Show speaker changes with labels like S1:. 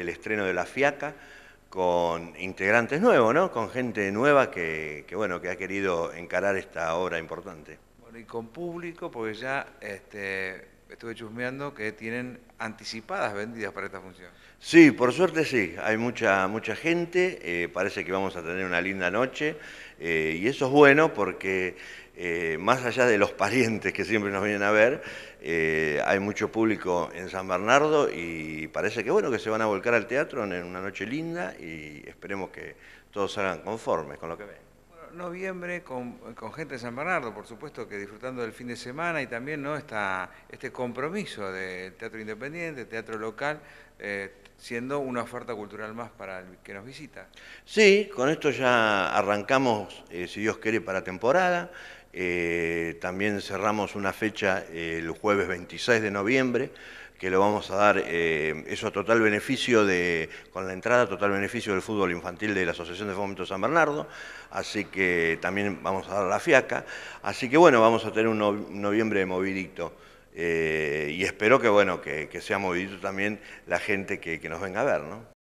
S1: el estreno de La Fiaca, con integrantes nuevos, ¿no? Con gente nueva que, bueno, que ha querido encarar esta obra importante.
S2: Bueno, y con público, porque ya este, estuve chusmeando que tienen anticipadas vendidas para esta función.
S1: Sí, por suerte sí, hay mucha, mucha gente, eh, parece que vamos a tener una linda noche eh, y eso es bueno porque eh, más allá de los parientes que siempre nos vienen a ver, hay mucho público en San Bernardo y parece que bueno que se van a volcar al teatro en una noche linda y esperemos que todos salgan conformes con lo que ven
S2: noviembre con, gente de San Bernardo, por supuesto que disfrutando del fin de semana y también ¿no? este compromiso del teatro independiente, teatro local, eh, siendo una oferta cultural más para el que nos visita.
S1: Sí, con esto ya arrancamos, eh, si Dios quiere, para temporada. Eh, también cerramos una fecha el jueves 26 de noviembre que lo vamos a dar, eh, eso eso total beneficio de, con la entrada, total beneficio del fútbol infantil de la Asociación de Fomento San Bernardo, así que también vamos a dar la fiaca, así que bueno, vamos a tener un, noviembre movidito. Eh, y espero que bueno que, sea movidito también la gente que, que nos venga a ver, ¿no?